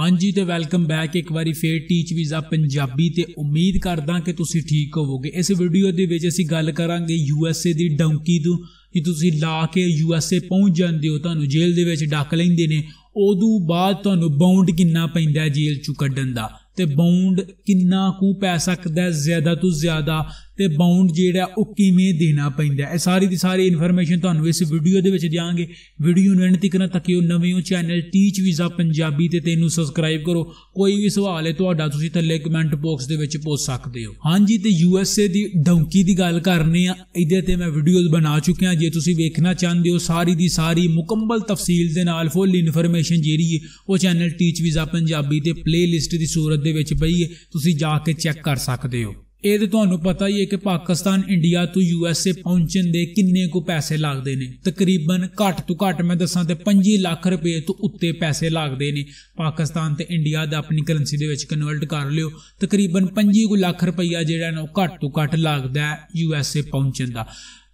ਹਾਂਜੀ ਤੇ welcome back ਇੱਕ ਵਾਰੀ ਫੇਰ ਟੀਚ ਵੀਜ਼ਾ ਪੰਜਾਬੀ ਤੇ ਉਮੀਦ ਕਰਦਾ ਕਿ ਤੁਸੀਂ ਠੀਕ ਹੋਵੋਗੇ ਇਸ ਵੀਡੀਓ ਦੇ ਵਿੱਚ ਅਸੀਂ ਗੱਲ ਕਰਾਂਗੇ ਯੂ ਐਸ ਏ ਦੀ ਡੰਕੀ ਤੋਂ ਕਿ ਤੁਸੀਂ ਲਾ ਕੇ ਯੂ ਐਸ ਏ ਪਹੁੰਚ ਜਾਂਦੇ ਹੋ ਤੁਹਾਨੂੰ ਜੇਲ੍ਹ ਦੇ ਵਿੱਚ ਡੱਕ ਲੈਂਦੇ ਨੇ ਉਦੋਂ ਬਾਅਦ ਤੁਹਾਨੂੰ ਬਾਉਂਡ ਕਿੰਨਾ ਪੈਂਦਾ ਜੇਲ੍ਹ ਚੋਂ ਕੱਢਣ ਦਾ ਤੇ ਬਾਉਂਡ ਕਿੰਨਾ ਕੁ ਪੈ ਸਕਦਾ ਜ਼ਿਆਦਾ ਤੋਂ ਜ਼ਿਆਦਾ ਤੇ ਬਾਉਂਡ ਜਿਹੜਾ ਉਹ ਕਿਵੇਂ ਦੇਣਾ ਪੈਂਦਾ ਇਹ ਸਾਰੀ ਦੀ ਸਾਰੀ ਇਨਫੋਰਮੇਸ਼ਨ ਤੁਹਾਨੂੰ ਇਸ ਵੀਡੀਓ ਦੇ ਵਿੱਚ ਦਿਆਂਗੇ ਵੀਡੀਓ ਨੂੰ ਐਂਡ ਤੱਕ ਨਾ ਤੱਕਿਓ ਨਵੇਂ ਹੋ ਚੈਨਲ ਟੀਚ ਵੀਜ਼ਾ ਪੰਜਾਬੀ ਤੇ ਤੈਨੂੰ ਸਬਸਕ੍ਰਾਈਬ ਕਰੋ ਕੋਈ ਵੀ ਸਵਾਲ ਹੈ ਤੁਹਾਡਾ ਤੁਸੀਂ ਥੱਲੇ ਕਮੈਂਟ ਬਾਕਸ ਦੇ ਵਿੱਚ ਪੁੱਛ ਸਕਦੇ ਹੋ ਹਾਂਜੀ ਤੇ ਯੂ ਐਸ ਏ ਦੀ ਡੌਂਕੀ ਦੀ ਗੱਲ ਕਰਨੀ ਆ ਇਹਦੇ ਤੇ ਮੈਂ ਵੀਡੀਓਜ਼ ਬਣਾ ਚੁੱਕਿਆ ਜੇ ਤੁਸੀਂ ਵੇਖਣਾ ਚਾਹੁੰਦੇ ਹੋ ਸਾਰੀ ਦੀ ਸਾਰੀ ਮੁਕੰਮਲ ਤਫਸੀਲ ਦੇ ਨਾਲ ਫੁੱਲ ਇਨਫੋਰਮੇਸ਼ਨ ਜਿਹੜੀ ਹੈ ਉਹ ਚੈਨਲ ਟੀਚ ਵੀਜ਼ਾ ਪੰਜਾਬੀ ਤੇ ਪਲੇਲਿਸਟ ਦੀ ਸੂਰਤ ਦੇ ਵਿੱਚ ਪਈ ਹੈ ਤੁਸੀਂ ਜਾ ਕੇ ਚੈੱਕ ਕਰ ਸਕਦੇ ਹੋ ਇਹ ਤੇ ਤੁਹਾਨੂੰ ਪਤਾ ਹੀ ਹੈ ਕਿ ਪਾਕਿਸਤਾਨ ਇੰਡੀਆ ਤੋਂ ਯੂਐਸਏ ਪਹੁੰਚਣ ਦੇ ਕਿੰਨੇ ਕੋ ਪੈਸੇ ਲੱਗਦੇ ਨੇ ਤਕਰੀਬਨ ਘੱਟ ਤੋਂ ਘੱਟ ਮੈਂ ਦੱਸਾਂ ਤੇ 25 ਲੱਖ ਰੁਪਏ ਤੋਂ ਉੱਤੇ ਪੈਸੇ ਲੱਗਦੇ ਨੇ ਪਾਕਿਸਤਾਨ ਤੇ ਇੰਡੀਆ ਦਾ ਆਪਣੀ ਕਰੰਸੀ ਦੇ ਵਿੱਚ ਕਨਵਰਟ ਕਰ ਲਿਓ ਤਕਰੀਬਨ 25 ਲੱਖ ਰੁਪਈਆ ਜਿਹੜਾ ਨਾ ਉਹ ਘੱਟ ਤੋਂ ਘੱਟ ਲੱਗਦਾ ਯੂਐਸਏ ਪਹੁੰਚਣ ਦਾ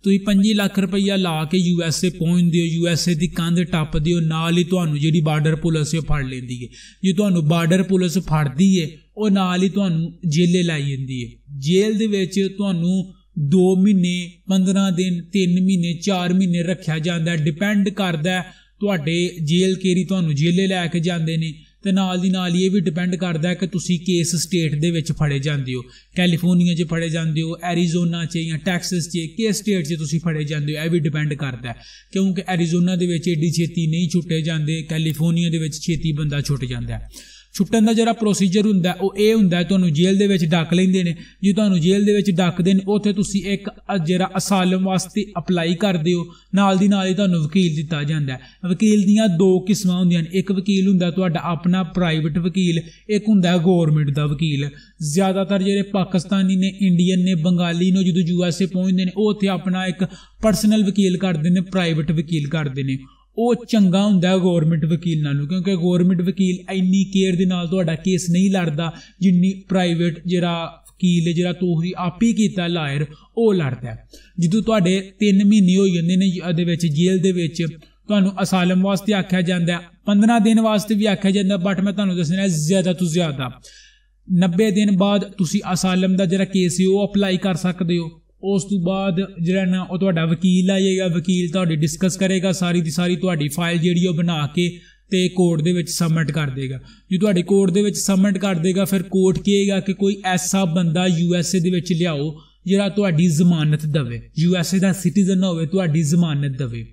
ਤੁਸੀਂ 5 ਲੱਖ ਰੁਪਈਆ ਲਾ ਕੇ ਯੂਐਸਏ ਪਹੁੰਚਦੇ ਹੋ ਯੂਐਸਏ ਦੀ ਕੰਧ ਟੱਪਦੇ ਹੋ ਨਾਲ ਹੀ ਤੁਹਾਨੂੰ ਜਿਹੜੀ ਬਾਰਡਰ ਪੁਲਿਸ ਉਹ ਫੜ ਲੈਂਦੀ ਹੈ ਜੇ ਤੁਹਾਨੂੰ ਬਾਰਡਰ ਪੁਲਿਸ ਫੜਦੀ ਹੈ ਉਹ ਨਾਲ ਹੀ ਤੁਹਾਨੂੰ ਜੇਲੇ ਲਾਈ ਜਾਂਦੀ ਹੈ ਜੇਲ੍ਹ ਦੇ ਵਿੱਚ ਤੁਹਾਨੂੰ 2 ਮਹੀਨੇ 15 ਦਿਨ 3 ਮਹੀਨੇ 4 ਮਹੀਨੇ ਰੱਖਿਆ ਜਾਂਦਾ ਡਿਪੈਂਡ ਕਰਦਾ ਤੁਹਾਡੇ ਜੇਲ੍ਹ ਕੇਰੀ ਤੁਹਾਨੂੰ ਜੇਲੇ ਲੈ ਕੇ ਜਾਂਦੇ ਨੇ ਤੇ ਨਾਲ ਦੀ ਨਾਲ ਇਹ ਵੀ ਡਿਪੈਂਡ ਕਰਦਾ ਹੈ ਕਿ ਤੁਸੀਂ ਕਿਸ ਸਟੇਟ ਦੇ ਵਿੱਚ ਫੜੇ ਜਾਂਦੇ ਹੋ ਕੈਲੀਫੋਰਨੀਆ 'ਚ ਫੜੇ ਜਾਂਦੇ ਹੋ ਐਰੀਜ਼ੋਨਾ 'ਚ ਜਾਂ ਟੈਕਸਸ 'ਚ ਕਿਸ ਸਟੇਟ 'ਚ ਤੁਸੀਂ ਫੜੇ ਜਾਂਦੇ ਹੋ ਇਹ ਵੀ ਡਿਪੈਂਡ ਕਰਦਾ ਹੈ ਕਿਉਂਕਿ ਐਰੀਜ਼ੋਨਾ ਦੇ ਵਿੱਚ ਏਡੀ ਛੇਤੀ ਨਹੀਂ ਛੁੱਟੇ ਜਾਂਦੇ ਕੈਲੀਫੋਰਨੀਆ ਦੇ ਵਿੱਚ ਛੇਤੀ ਬੰਦਾ ਛੁੱਟ ਜਾਂਦਾ ਹੈ ਛੁੱਟਣ ਦਾ ਜਿਹੜਾ ਪ੍ਰੋਸੀਜਰ ਹੁੰਦਾ ਉਹ ਇਹ ਹੁੰਦਾ ਤੁਹਾਨੂੰ ਜੇਲ੍ਹ ਦੇ ਵਿੱਚ ਡੱਕ ਲੈਂਦੇ ਨੇ ਜੇ ਤੁਹਾਨੂੰ ਜੇਲ੍ਹ ਦੇ ਵਿੱਚ ਡੱਕਦੇ ਨੇ ਉੱਥੇ ਤੁਸੀਂ ਇੱਕ ਜਿਹੜਾ ਅਸਾਲਮ ਵਾਸਤੇ ਅਪਲਾਈ ਕਰਦੇ ਹੋ ਨਾਲ ਦੀ ਨਾਲ ਹੀ ਤੁਹਾਨੂੰ ਵਕੀਲ ਦਿੱਤਾ ਜਾਂਦਾ ਵਕੀਲ ਦੀਆਂ ਦੋ ਕਿਸਮਾਂ ਹੁੰਦੀਆਂ ਨੇ ਇੱਕ ਵਕੀਲ ਹੁੰਦਾ ਤੁਹਾਡਾ ਆਪਣਾ ਪ੍ਰਾਈਵੇਟ ਵਕੀਲ ਇੱਕ ਹੁੰਦਾ ਗਵਰਨਮੈਂਟ ਦਾ ਵਕੀਲ ਜ਼ਿਆਦਾਤਰ ਜਿਹੜੇ ਪਾਕਿਸਤਾਨੀ ਨੇ ਇੰਡੀਅਨ ਨੇ ਬੰਗਾਲੀ ਨੇ ਜਦੋਂ ਯੂਐਸਏ ਪਹੁੰਚਦੇ ਨੇ ਉਹ ਉੱਥੇ ਆਪਣਾ ਇੱਕ ਪਰਸਨਲ ਵਕੀਲ ਕਰਦੇ ਨੇ ਪ੍ਰਾਈਵੇਟ ਵਕੀਲ ਕਰਦੇ ਨੇ ਉਹ ਚੰਗਾ ਹੁੰਦਾ ਹੈ ਗਵਰਨਮੈਂਟ ਵਕੀਲ ਨਾਲੋਂ ਕਿਉਂਕਿ ਗਵਰਨਮੈਂਟ ਵਕੀਲ ਇੰਨੀ ਕੇਅਰ ਦੇ ਨਾਲ ਤੁਹਾਡਾ ਕੇਸ ਨਹੀਂ ਲੜਦਾ ਜਿੰਨੀ ਪ੍ਰਾਈਵੇਟ ਜਿਹੜਾ ਵਕੀਲ ਜਿਹੜਾ ਤੁਸੀਂ ਆਪ ਹੀ ਕੀਤਾ ਲਾਇਰ ਉਹ ਲੜਦਾ ਹੈ ਜਦੋਂ ਤੁਹਾਡੇ 3 ਮਹੀਨੇ ਹੋ ਜਾਂਦੇ ਨੇ ਇਹਦੇ ਵਿੱਚ ਜੇਲ੍ਹ ਦੇ ਵਿੱਚ ਤੁਹਾਨੂੰ ਅਸਾਲਮ ਵਾਸਤੇ ਆਖਿਆ ਜਾਂਦਾ 15 ਦਿਨ ਵਾਸਤੇ ਵੀ ਆਖਿਆ ਜਾਂਦਾ ਬਟ ਮੈਂ ਤੁਹਾਨੂੰ ਦੱਸਣਾ ਜ਼ਿਆਦਾ ਤੋਂ ਜ਼ਿਆਦਾ 90 ਦਿਨ ਬਾਅਦ ਤੁਸੀਂ ਅਸਾਲਮ ਦਾ ਜਿਹੜਾ ਕੇਸ ਹੈ ਉਹ ਅਪਲਾਈ ਕਰ ਸਕਦੇ ਹੋ ਉਸ ਤੋਂ ਬਾਅਦ ਜਿਹੜਾ ਨਾ ਉਹ ਤੁਹਾਡਾ ਵਕੀਲ ਆ ਜਾਏਗਾ ਵਕੀਲ ਤੁਹਾਡੇ ਡਿਸਕਸ ਕਰੇਗਾ ਸਾਰੀ ਦੀ ਸਾਰੀ ਤੁਹਾਡੀ ਫਾਈਲ ਜਿਹੜੀ ਉਹ ਬਣਾ ਕੇ ਤੇ ਕੋਰਟ ਦੇ ਵਿੱਚ ਸਬਮਿਟ ਕਰ ਦੇਗਾ ਜੇ ਤੁਹਾਡੇ ਕੋਰਟ ਦੇ ਵਿੱਚ ਸਬਮਿਟ ਕਰ ਦੇਗਾ ਫਿਰ ਕੋਰਟ ਕਹੇਗਾ ਕਿ ਕੋਈ ਐਸਾ ਬੰਦਾ ਯੂ ਐਸ ਏ ਦੇ ਵਿੱਚ ਲਿਆਓ ਜਿਹੜਾ ਤੁਹਾਡੀ ਜ਼ਮਾਨਤ ਦਵੇ ਯੂ ਐਸ ਏ ਦਾ ਸਿਟੀਜ਼ਨ ਹੋਵੇ ਤੁਹਾਡੀ ਜ਼ਮਾਨਤ ਦਵੇ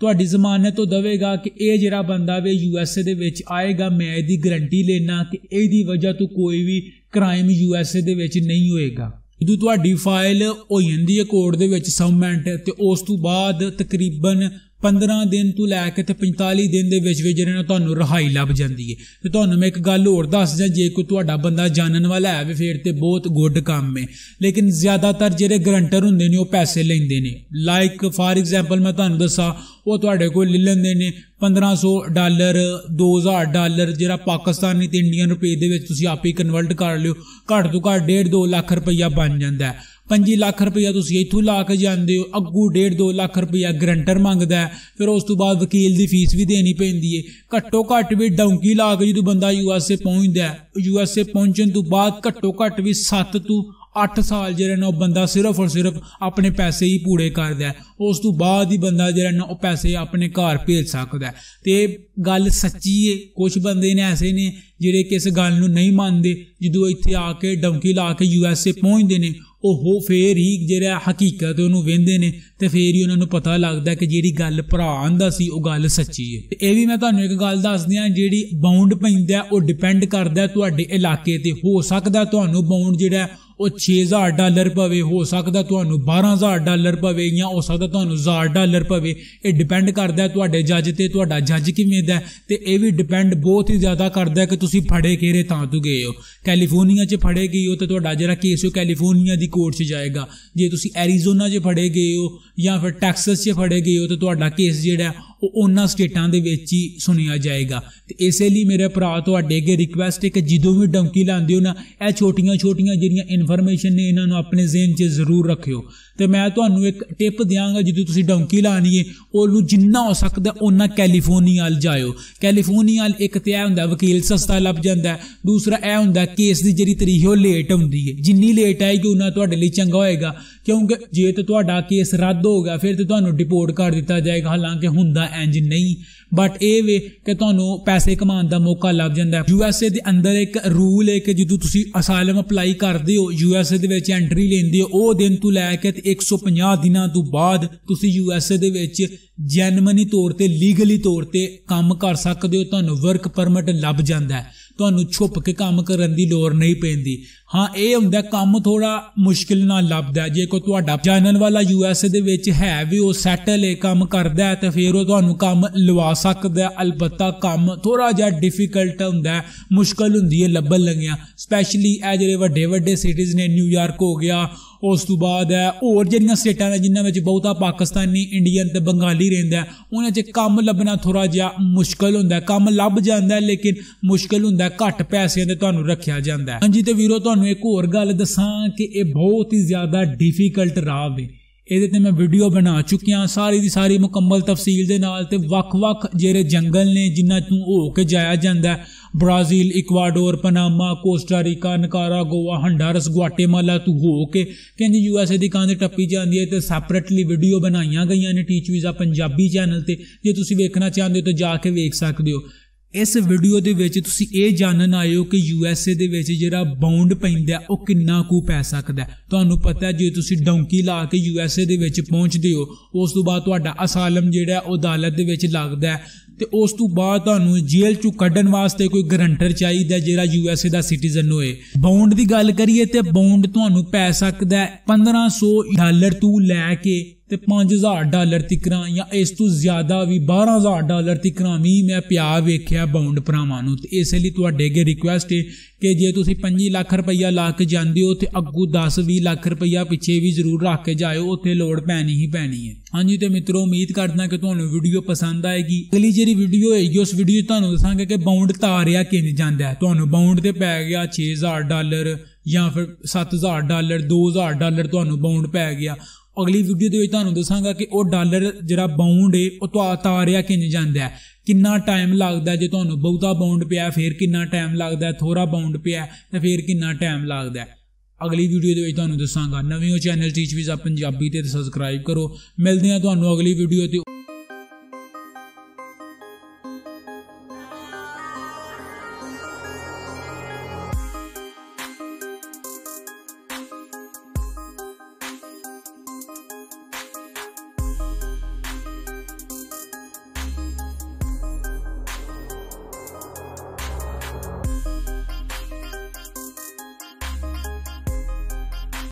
ਤੁਹਾਡੀ ਜ਼ਮਾਨਤ ਤੋਂ ਦਵੇਗਾ ਕਿ ਇਹ ਜਿਹੜਾ ਬੰਦਾ ਵੇ ਯੂ ਐਸ ਏ ਦੇ ਵਿੱਚ ਆਏਗਾ ਮੈਂ ਇਹਦੀ ਗਰੰਟੀ ਲੈਣਾ ਕਿ ਇਹਦੀ ਵਜ੍ਹਾ ਤੋਂ ਕੋਈ ਵੀ ਕ੍ਰਾਈਮ ਯੂ ਐਸ ਏ ਦੇ ਵਿੱਚ ਨਹੀਂ ਹੋਏਗਾ ਜਦੋਂ ਤੁਹਾਡੀ ਫਾਈਲ ਹੋ ਜਾਂਦੀ ਹੈ ਕੋਰਟ ਦੇ ਵਿੱਚ ਸਬਮਿਟ ਤੇ ਉਸ ਤੋਂ ਬਾਅਦ ਤਕਰੀਬਨ 15 ਦਿਨ ਤੋਂ ਲੈ ਕੇ ਤੇ 45 ਦਿਨ ਦੇ ਵਿੱਚ ਵਿੱਚ ਜਿਹੜੇ ਨਾ ਤੁਹਾਨੂੰ ਰਹਾਈ ਲੱਭ ਜਾਂਦੀ ਹੈ ਤੇ ਤੁਹਾਨੂੰ ਮੈਂ ਇੱਕ ਗੱਲ ਹੋਰ ਦੱਸ ਜਾਂ ਜੇ ਕੋਈ ਤੁਹਾਡਾ ਬੰਦਾ ਜਾਣਨ ਵਾਲਾ ਹੈ ਵੀ ਫੇਰ ਤੇ ਬਹੁਤ ਗੁੱਡ ਕੰਮ ਹੈ ਲੇਕਿਨ ਜ਼ਿਆਦਾਤਰ ਜਿਹੜੇ ਗਰੰਟਰ ਹੁੰਦੇ ਨੇ ਉਹ ਪੈਸੇ ਲੈਂਦੇ ਨੇ ਲਾਈਕ ਫਾਰ ਐਗਜ਼ਾਮਪਲ ਮੈਂ ਤੁਹਾਨੂੰ ਦੱਸਾਂ ਉਹ ਤੁਹਾਡੇ ਕੋਲ ਲੈ ਲੈਂਦੇ ਨੇ 1500 ਡਾਲਰ 2000 ਡਾਲਰ ਜਿਹੜਾ ਪਾਕਿਸਤਾਨੀ ਤੇ ਇੰਡੀਅਨ ਰੁਪਏ ਦੇ ਵਿੱਚ ਤੁਸੀਂ ਆਪੇ ਕਨਵਰਟ ਕਰ ਲਿਓ ਘੱਟ ਤੋਂ ਘੱਟ 1.5 2 ਲੱਖ ਰੁਪਈਆ ਬਣ ਜਾਂਦਾ ਹੈ 5 ਲੱਖ ਰੁਪਇਆ ਤੁਸੀਂ ਇੱਥੋਂ ਲਾ ਕੇ ਜਾਂਦੇ ਹੋ ਅੱਗੂ 1.5 2 ਲੱਖ ਰੁਪਇਆ ਗਰੰਟਰ ਮੰਗਦਾ ਫਿਰ ਉਸ ਤੋਂ ਬਾਅਦ ਵਕੀਲ ਦੀ ਫੀਸ ਵੀ ਦੇਣੀ ਪੈਂਦੀ ਹੈ ਘੱਟੋ ਘੱਟ ਵੀ ਡੌਂਕੀ ਲਾ ਕੇ ਜਦੋਂ ਬੰਦਾ ਯੂਐਸਏ ਪਹੁੰਚਦਾ ਯੂਐਸਏ ਪਹੁੰਚਣ ਤੋਂ ਬਾਅਦ ਘੱਟੋ ਘੱਟ ਵੀ 7 ਤੋਂ 8 ਸਾਲ ਜਿਹੜਾ ਨਾ ਉਹ ਬੰਦਾ ਸਿਰਫ ਔਰ ਸਿਰਫ ਆਪਣੇ ਪੈਸੇ ਹੀ ਪੂਰੇ ਕਰਦਾ ਉਸ ਤੋਂ ਬਾਅਦ ਹੀ ਬੰਦਾ ਜਿਹੜਾ ਨਾ ਉਹ ਪੈਸੇ ਆਪਣੇ ਘਰ ਭੇਜ ਸਕਦਾ ਤੇ ਗੱਲ ਸੱਚੀ ਏ ਕੁਝ ਬੰਦੇ ਨੇ ਐਸੇ ਨੇ ਜਿਹੜੇ ਕਿਸ ਗੱਲ ਨੂੰ ਨਹੀਂ ਮੰਨਦੇ ਜਦੋਂ ਇੱਥੇ ਆ ਕੇ ਡੰਕੀ ਲਾ ਕੇ ਯੂ ਐਸ ਏ ਪਹੁੰਚਦੇ ਨੇ ਉਹ ਹੋ ਫੇਰ ਹੀ ਜਿਹੜਾ ਹਕੀਕਤ ਉਹਨੂੰ ਵੇਂਦੇ ਨੇ ਤੇ ਫੇਰ ਹੀ ਉਹਨਾਂ ਨੂੰ ਪਤਾ ਲੱਗਦਾ ਕਿ ਜਿਹੜੀ ਗੱਲ ਭਰਾ ਆਂਦਾ ਸੀ ਉਹ ਗੱਲ ਸੱਚੀ ਏ ਤੇ ਇਹ ਵੀ ਮੈਂ ਤੁਹਾਨੂੰ ਇੱਕ ਗੱਲ ਦੱਸ ਦਿਆਂ ਜਿਹੜੀ ਬਾਉਂਡ ਪੈਂਦਾ ਉਹ ਡਿਪੈਂਡ ਕਰਦਾ ਤੁਹਾਡੇ ਇਲਾਕੇ ਤੇ ਹੋ ਸਕਦਾ ਤੁਹਾਨੂੰ ਬਾਉਂਡ ਜਿਹੜਾ ਉਹ 6000 ਡਾਲਰ ਪਵੇ ਹੋ ਸਕਦਾ ਤੁਹਾਨੂੰ 12000 ਡਾਲਰ ਪਵੇ ਜਾਂ ਹੋ ਸਕਦਾ ਤੁਹਾਨੂੰ 1000 ਡਾਲਰ ਪਵੇ ਇਹ ਡਿਪੈਂਡ ਕਰਦਾ ਹੈ ਤੁਹਾਡੇ ਜੱਜ ਤੇ ਤੁਹਾਡਾ ਜੱਜ ਕਿਵੇਂ ਦਾ ਤੇ ਇਹ ਵੀ ਡਿਪੈਂਡ ਬਹੁਤ ਹੀ ਜ਼ਿਆਦਾ ਕਰਦਾ ਹੈ ਕਿ ਤੁਸੀਂ ਫੜੇ ਕਿਹਰੇ ਤਾਂ ਤੂੰ ਗਏ ਹੋ ਕੈਲੀਫੋਰਨੀਆ 'ਚ ਫੜੇ ਗਏ ਹੋ ਤੇ ਤੁਹਾਡਾ ਜਿਹੜਾ ਕੇਸ ਹੋ ਕੈਲੀਫੋਰਨੀਆ ਦੀ ਕੋਰਟ 'ਚ ਜਾਏਗਾ ਜੇ ਤੁਸੀਂ ਐਰੀਜ਼ੋਨਾ 'ਚ ਫੜੇ ਗਏ ਹੋ ਜਾਂ ਫਿਰ ਟੈਕਸਸ 'ਚ ਫੜੇ ਗਏ ਹੋ ਤੇ ਤੁਹਾਡਾ ਕੇਸ ਜਿਹੜਾ ਉਹ ਉਹਨਾਂ ਸਟੇਟਾਂ ਦੇ ਵਿੱਚ ਹੀ ਸੁਣਿਆ ਜਾਏਗਾ ਤੇ ਇਸੇ ਲਈ ਮੇਰੇ ਭਰਾ ਤੁਹਾਡੇ ਅੱਗੇ ਰਿਕੁਐਸਟ ਹੈ ਕਿ ਜਦੋਂ ਵੀ ਡੰਕੀ ਲਾਉਂਦੇ ਹੋ ਨਾ ਇਹ ਛੋਟੀਆਂ ਛੋਟੀਆਂ ਜਿਹੜੀਆਂ ਇਨਫੋਰਮੇਸ਼ਨ ਨੇ ਇਹਨਾਂ ਨੂੰ ਆਪਣੇ ਜ਼ਿਹਨ 'ਚ ਜ਼ਰੂਰ ਰੱਖਿਓ ਤੇ ਮੈਂ ਤੁਹਾਨੂੰ ਇੱਕ ਟਿਪ ਦਿਆਂਗਾ ਜਿੱਦੂ ਤੁਸੀਂ ਡੌਂਕੀ ਲਾਣੀ ਏ ਉਹਨੂੰ ਜਿੰਨਾ ਹੋ ਸਕਦਾ ਉਹਨਾਂ ਕੈਲੀਫੋਰਨੀਆ ਲ ਜਾਇਓ ਕੈਲੀਫੋਰਨੀਆ ਇੱਕ ਤੇ ਇਹ ਹੁੰਦਾ ਵਕੀਲ ਸਸਤਾ ਲੱਭ ਜਾਂਦਾ ਦੂਸਰਾ ਇਹ ਹੁੰਦਾ ਕੇਸ ਦੀ ਜਿਹੜੀ ਤਰੀਕ ਉਹ ਲੇਟ ਹੁੰਦੀ ਏ ਜਿੰਨੀ ਲੇਟ ਆਏਗੀ ਉਹਨਾਂ ਤੁਹਾਡੇ ਲਈ ਚੰਗਾ ਹੋਏਗਾ ਕਿਉਂਕਿ ਜੇ ਤੇ ਤੁਹਾਡਾ ਕੇਸ ਰੱਦ ਹੋ ਗਿਆ ਫਿਰ ਤੇ ਤੁਹਾਨੂੰ ਡਿਪੋਰਟ ਕਰ ਦਿੱਤਾ ਜਾਏਗਾ ਹਾਲਾਂਕਿ ਹੁੰਦਾ ਇੰਜ ਨਹੀਂ ਬਟ ਇਹ ਵੇ ਕਿ ਤੁਹਾਨੂੰ ਪੈਸੇ ਕਮਾਉਣ ਦਾ ਮੌਕਾ ਲੱਭ ਜਾਂਦਾ ਹੈ ਯੂ ਐਸ ਏ ਦੇ ਅੰਦਰ ਇੱਕ ਰੂਲ ਹੈ ਕਿ ਜਦੋਂ ਤੁਸੀਂ ਅਸਾਈਲਮ ਅਪਲਾਈ ਕਰਦੇ ਹੋ ਯੂ ਐਸ ਏ ਦੇ ਵਿੱਚ ਐਂਟਰੀ ਲੈਂਦੇ ਹੋ ਉਹ ਦਿਨ ਤੋਂ ਲੈ ਕੇ 150 ਦਿਨਾਂ ਤੋਂ ਬਾਅਦ ਤੁਸੀਂ ਯੂ ਐਸ ਏ ਦੇ ਵਿੱਚ ਜੈਨੂਇਨ ਤੌਰ ਤੇ ਲੀਗਲੀ ਤੌਰ ਤੇ ਕੰਮ ਕਰ ਸਕਦੇ ਹੋ ਤੁਹਾਨੂੰ ਵਰਕ ਪਰਮਿਟ ਲੱਭ ਜਾਂਦਾ ਹੈ ਤੁਹਾਨੂੰ ਛੁਪ ਕੇ ਕੰਮ ਕਰਨ ਦੀ ਲੋੜ ਨਹੀਂ ਪੈਂਦੀ ਹਾਂ ਇਹ ਹੁੰਦਾ ਕੰਮ ਥੋੜਾ ਮੁਸ਼ਕਿਲ ਨਾਲ ਲੱਭਦਾ ਜੇ ਕੋ ਤੁਹਾਡਾ ਜਾਣਨ ਵਾਲਾ ਯੂਐਸਏ ਦੇ ਵਿੱਚ ਹੈ ਵੀ ਉਹ ਸੈਟਲ ਹੈ ਕੰਮ ਕਰਦਾ ਤੇ ਫਿਰ ਉਹ ਤੁਹਾਨੂੰ ਕੰਮ ਲਵਾ ਸਕਦਾ ਅਲਬਤਾ ਕੰਮ ਥੋੜਾ ਜਿਹਾ ਡਿਫਿਕਲਟ ਹੁੰਦਾ ਮੁਸ਼ਕਲ ਹੁੰਦੀ ਹੈ ਲੱਭਣ ਲੱਗਿਆ ਸਪੈਸ਼ਲੀ ਇਹ ਜਿਹੜੇ ਵੱਡੇ ਵੱਡੇ ਸਿਟੀਜ਼ ਨੇ ਨਿਊਯਾਰਕ ਹੋ ਗਿਆ ਉਸ ਤੋਂ ਬਾਅਦ ਹੈ ਹੋਰ ਜਿਹੜੀਆਂ ਸਟੇਟਾਂ ਨੇ ਜਿਨ੍ਹਾਂ ਵਿੱਚ ਬਹੁਤਾ ਪਾਕਿਸਤਾਨੀ ਇੰਡੀਅਨ ਤੇ ਬੰਗਾਲੀ ਰਹਿੰਦਾ ਉਹਨਾਂ 'ਚ ਕੰਮ ਲੱਭਣਾ ਥੋੜਾ ਜਿਹਾ ਮੁਸ਼ਕਲ ਹੁੰਦਾ ਕੰਮ ਲੱਭ ਜਾਂਦਾ ਲੇਕਿਨ ਮੁਸ਼ਕਲ ਹੁੰਦਾ ਘੱਟ ਪੈਸਿਆਂ ਦੇ ਤੁਹਾਨੂੰ ਰੱਖਿਆ ਜਾਂਦਾ ਹਾਂਜੀ ਤੇ ਵੀਰੋ ਤੁਹਾਨੂੰ ਇੱਕ ਹੋਰ ਗੱਲ ਦੱਸਾਂ ਕਿ ਇਹ ਬਹੁਤ ਹੀ ਜ਼ਿਆਦਾ ਡਿਫਿਕਲਟ ਰਾਹ ਵੇ ਇਹਦੇ ਤੇ ਮੈਂ ਵੀਡੀਓ ਬਣਾ ਚੁੱਕਿਆ ਸਾਰੀ ਦੀ ਸਾਰੀ ਮੁਕੰਮਲ ਤਫਸੀਲ ਦੇ ਨਾਲ ਤੇ ਵੱਖ-ਵੱਖ ਜਿਹੜੇ ਜੰਗਲ ਨੇ ਜਿੰਨਾ ਤੋਂ ਹੋ ਕੇ ਜਾਇਆ ਜਾਂਦਾ Brazil Ecuador Panama Costa Rica Nicaragua Honduras Guatemala ਤੋਂ ਹੋ ਕੇ ਕਹਿੰਦੇ ਯੂਐਸਏ ਦੀ ਕਾਂਦੇ ਟੱਪੀ ਜਾਂਦੀ ਹੈ ਤੇ ਸੈਪਰੇਟਲੀ ਵੀਡੀਓ ਬਣਾਈਆਂ ਗਈਆਂ ਨੇ ਟੀਚ ਵੀਜ਼ਾ ਪੰਜਾਬੀ ਚੈਨਲ ਤੇ ਜੇ ਤੁਸੀਂ ਵੇਖਣਾ ਚਾਹੁੰਦੇ ਹੋ ਤਾਂ ਜਾ ਕੇ ਵੇਖ ਸਕਦੇ ਹੋ ਇਸ ਵੀਡੀਓ ਦੇ ਵਿੱਚ ਤੁਸੀਂ ਇਹ ਜਾਣਨ ਆਏ ਹੋ ਕਿ ਯੂਐਸਏ ਦੇ ਵਿੱਚ ਜਿਹੜਾ ਬਾਉਂਡ ਪੈਂਦਾ ਉਹ ਕਿੰਨਾ ਕੁ ਪੈ ਸਕਦਾ ਤੁਹਾਨੂੰ ਪਤਾ ਜੇ ਤੁਸੀਂ ਡੌਂਕੀ ਲਾ ਕੇ ਯੂਐਸਏ ਦੇ ਵਿੱਚ ਪਹੁੰਚਦੇ ਹੋ ਉਸ ਤੋਂ ਬਾਅਦ ਤੁਹਾਡਾ ਅਸਾਲਮ ਜਿਹੜਾ ਉਹ ਅਦਾਲਤ ਦੇ ਵਿੱਚ ਲੱਗਦਾ ਤੇ ਉਸ ਤੋਂ ਬਾਅਦ ਤੁਹਾਨੂੰ ਜੇਲ੍ਹ ਚੋਂ ਕੱਢਣ ਵਾਸਤੇ ਕੋਈ ਗਰੰਟਰ ਚਾਹੀਦਾ ਜਿਹੜਾ ਯੂਐਸਏ ਦਾ ਸਿਟੀਜ਼ਨ ਹੋਏ ਬਾਉਂਡ ਦੀ ਗੱਲ ਕਰੀਏ ਤੇ ਬਾਉਂਡ ਤੁਹਾਨੂੰ ਪੈ ਸਕਦਾ 1500 ਡਾਲਰ ਤੋਂ ਲੈ ਕੇ ਤੇ 5000 ਡਾਲਰ ਤਿਕਰਾਂ ਜਾਂ ਇਸ ਤੋਂ ਜ਼ਿਆਦਾ ਵੀ 12000 ਡਾਲਰ ਤਿਕਰਾਂ ਵੀ ਮੈਂ ਪਿਆ ਵੇਖਿਆ ਬਾਉਂਡ ਭਰਾਵਾਂ ਨੂੰ ਤੇ ਇਸੇ ਲਈ ਤੁਹਾਡੇ ਅੱਗੇ ਰਿਕੁਐਸਟ ਹੈ ਕਿ ਜੇ ਤੁਸੀਂ 5 ਲੱਖ ਰੁਪਈਆ ਲਾ ਕੇ ਜਾਂਦੇ ਹੋ ਤੇ ਅੱਗੂ 10 20 ਲੱਖ ਰੁਪਈਆ ਪਿੱਛੇ ਵੀ ਜ਼ਰੂਰ ਰੱਖ ਕੇ ਜਾਇਓ ਉੱਥੇ ਲੋੜ ਪੈਣੀ ਹੀ ਪੈਣੀ ਹੈ ਹਾਂਜੀ ਤੇ ਮਿੱਤਰੋ ਉਮੀਦ ਕਰਦਾ ਕਿ ਤੁਹਾਨੂੰ ਵੀਡੀਓ ਪਸੰਦ ਆਏਗੀ ਅਗਲੀ ਜਿਹੜੀ ਵੀਡੀਓ ਹੋਏਗੀ ਉਸ ਵੀਡੀਓ ਤੁਹਾਨੂੰ ਦੱਸਾਂਗੇ ਕਿ ਬਾਉਂਡ ਤਾਰਿਆ ਕਿਵੇਂ ਜਾਂਦਾ ਤੁਹਾਨੂੰ ਬਾਉਂਡ ਤੇ ਪੈ ਗਿਆ 6000 ਡਾਲਰ ਜਾਂ ਫਿਰ 7000 ਡਾਲਰ 2000 ਡਾਲਰ ਤੁਹਾਨੂੰ ਬਾਉਂਡ ਪੈ ਗਿਆ ਅਗਲੀ ਵੀਡੀਓ ਦੇ ਵਿੱਚ ਤੁਹਾਨੂੰ ਦੱਸਾਂਗਾ ਕਿ ਉਹ ਡਾਲਰ ਜਿਹੜਾ ਬਾਉਂਡ ਏ ਉਹ ਤੋਂ ਤਾਰਿਆ ਕਿੰਜ ਜਾਂਦਾ ਹੈ ਕਿੰਨਾ ਟਾਈਮ ਲੱਗਦਾ ਜੇ ਤੁਹਾਨੂੰ ਬਹੁਤਾ ਬਾਉਂਡ ਪਿਆ ਫੇਰ ਕਿੰਨਾ ਟਾਈਮ ਲੱਗਦਾ ਥੋੜਾ ਬਾਉਂਡ ਪਿਆ ਤਾਂ ਫੇਰ ਕਿੰਨਾ ਟਾਈਮ ਲੱਗਦਾ ਅਗਲੀ ਵੀਡੀਓ ਦੇ ਵਿੱਚ ਤੁਹਾਨੂੰ ਦੱਸਾਂਗਾ ਨਵੇਂ ਉਹ ਚੈਨਲ ਟੀਚ ਵੀਜ਼ਾ ਪੰਜਾਬੀ ਤੇ ਸਬਸਕ੍ਰਾਈਬ ਕਰੋ ਮਿਲਦੇ ਆ ਤੁਹਾਨੂੰ ਅਗਲੀ ਵੀਡੀਓ ਤੇ